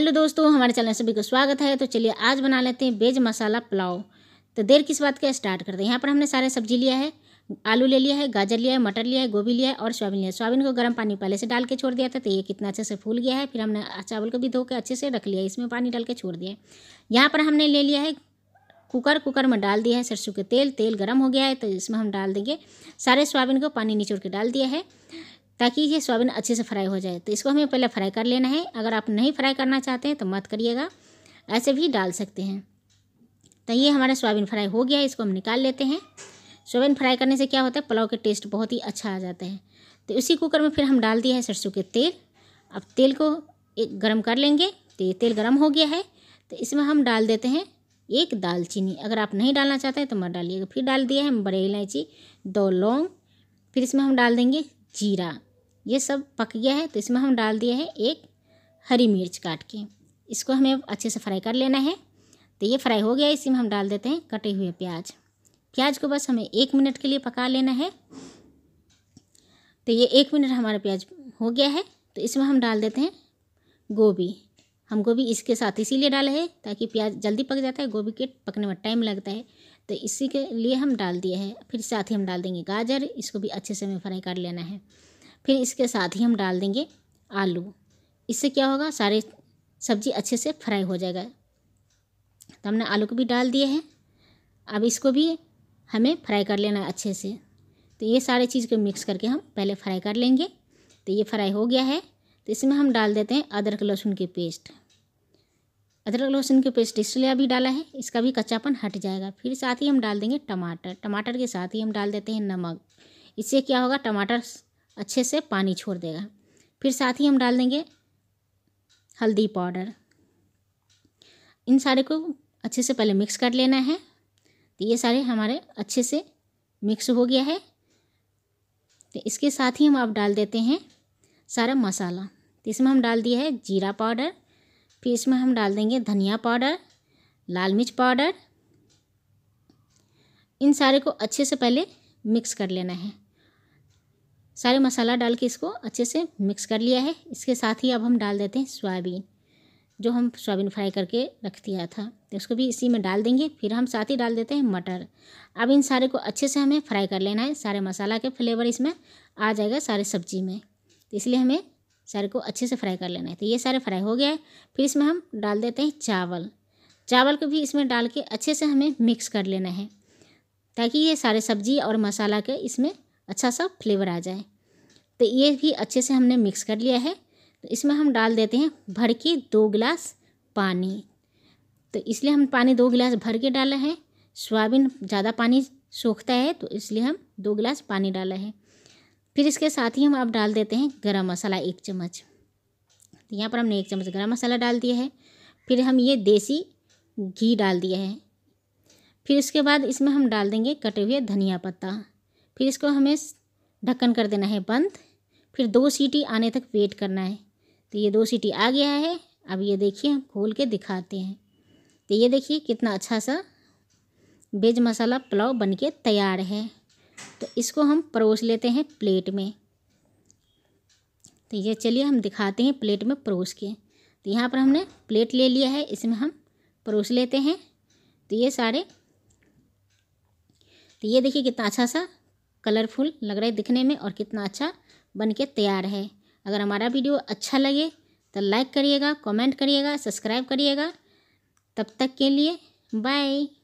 hello दोस्तों हमारे channel सभी को स्वागत है तो चलिए आज बना लेते हैं वेज मसाला पुलाव तो देर किस बात का स्टार्ट करते हैं यहाँ पर हमने सारे सब्जी लिया है आलू ले लिया है गाजर लिया है मटर लिया है गोभी लिया है और सोयाबीन लिया है सोयाबीन को गर्म पानी पहले से डाल के छोड़ दिया था तो ये कितना अच्छे से फूल गया है फिर हमने चावल को भी धो के अच्छे से रख लिया इसमें पानी डाल के छोड़ दिया है यहाँ पर हमने ले लिया है कुकर कुकर में डाल दिया है सरसों के तेल तेल गर्म हो गया है तो इसमें हम डाल देंगे सारे सोयाबीन को पानी निचोड़ के डाल दिया है ताकि ये सोयाबीन अच्छे से फ्राई हो जाए तो इसको हमें पहले फ्राई कर लेना है अगर आप नहीं फ्राई करना चाहते हैं तो मत करिएगा ऐसे भी डाल सकते हैं तो ये हमारा सोयाबीन फ्राई हो गया इसको हम निकाल लेते हैं सोयाबीन फ्राई करने से क्या होता है पुलाव के टेस्ट बहुत ही अच्छा आ जाता है तो उसी कुकर में फिर हम डाल दिया है सरसों के तेल अब तेल को एक गर्म कर लेंगे तो ये तेल गर्म हो गया है तो इसमें हम डाल देते हैं एक दालचीनी अगर आप नहीं डालना चाहते हैं तो मत डालिएगा फिर डाल दिया है हम बड़े इलायची दो लौंग फिर इसमें हम डाल देंगे जीरा ये सब पक गया है तो इसमें हम डाल दिया है एक हरी मिर्च काट के इसको हमें अच्छे से फ्राई कर लेना है तो ये फ्राई हो गया इसी में हम डाल देते हैं कटे हुए प्याज प्याज को बस हमें एक मिनट के लिए पका लेना है तो ये एक मिनट हमारा प्याज हो गया है तो इसमें हम डाल देते हैं गोभी हम गोभी इसके साथ इसीलिए डाले हैं ताकि प्याज जल्दी पक जाता है गोभी के पकने में टाइम लगता है तो इसी के लिए हम डाल दिए हैं फिर साथ ही हम डाल देंगे गाजर इसको भी अच्छे से हमें फ्राई कर लेना है फिर इसके साथ ही हम डाल देंगे आलू इससे क्या होगा सारे सब्जी अच्छे से फ्राई हो जाएगा तो हमने आलू को भी डाल दिए हैं अब इसको भी हमें फ्राई कर लेना है अच्छे से तो ये सारे चीज़ को मिक्स करके हम पहले फ्राई कर लेंगे तो ये फ्राई हो गया है तो इसमें हम डाल देते हैं अदरक लहसुन की पेस्ट अदरक लहसुन की पेस्ट इसलिए अभी डाला है इसका भी कच्चापन हट जाएगा फिर साथ ही हम डाल देंगे टमाटर टमाटर के साथ ही हम डाल देते हैं नमक इससे क्या होगा टमाटर अच्छे से पानी छोड़ देगा फिर साथ ही हम डाल देंगे हल्दी पाउडर इन सारे को अच्छे से पहले मिक्स कर लेना है तो ये सारे हमारे अच्छे से मिक्स हो गया है तो इसके साथ ही हम अब डाल देते हैं सारा मसाला तो इसमें हम डाल दिया है जीरा पाउडर फिर इसमें हम डाल देंगे धनिया पाउडर लाल मिर्च पाउडर इन सारे को अच्छे से पहले मिक्स कर लेना है सारे मसाला डाल के इसको अच्छे से मिक्स कर लिया है इसके साथ ही अब हम डाल देते हैं सोयाबीन जो हम सोयाबीन फ्राई करके रख दिया था तो उसको भी इसी में डाल देंगे फिर हम साथ ही डाल देते हैं मटर अब इन सारे को अच्छे से हमें फ्राई कर लेना है सारे मसाला के फ्लेवर इसमें आ जाएगा सारे सब्जी में तो इसलिए हमें सारे को अच्छे से फ्राई कर लेना है तो ये सारे फ्राई हो गया है फिर इसमें हम डाल देते हैं चावल चावल को भी इसमें डाल के अच्छे से हमें मिक्स कर लेना है ताकि ये सारे सब्जी और मसाला के इसमें अच्छा सा फ्लेवर आ जाए तो ये भी अच्छे से हमने मिक्स कर लिया है तो इसमें हम डाल देते हैं भर के दो गिलास पानी तो इसलिए हम पानी दो गिलास भर के डाला है सोयाबीन ज़्यादा पानी सोखता है तो इसलिए हम दो गिलास पानी डाला है फिर इसके साथ ही हम अब डाल देते हैं गरम मसाला एक चम्मच तो यहाँ पर हमने एक चम्मच गरम मसाला डाल दिया है फिर हम ये देसी घी डाल दिया है फिर इसके बाद इसमें हम डाल देंगे कटे हुए धनिया पत्ता फिर इसको हमें ढक्कन कर देना है बंद फिर दो सीटी आने तक वेट करना है तो ये दो सीटी आ गया है अब ये देखिए हम खोल के दिखाते हैं तो ये देखिए कितना अच्छा सा वेज मसाला पुलाव बन के तैयार है तो इसको हम परोस लेते हैं प्लेट में तो ये चलिए हम दिखाते हैं प्लेट में परोस के तो यहाँ पर हमने प्लेट ले लिया है इसमें हम परोस लेते हैं तो ये सारे तो ये देखिए कितना अच्छा सा कलरफुल लग रहा है दिखने में और कितना अच्छा बन के तैयार है अगर हमारा वीडियो अच्छा लगे तो लाइक करिएगा कमेंट करिएगा सब्सक्राइब करिएगा तब तक के लिए बाय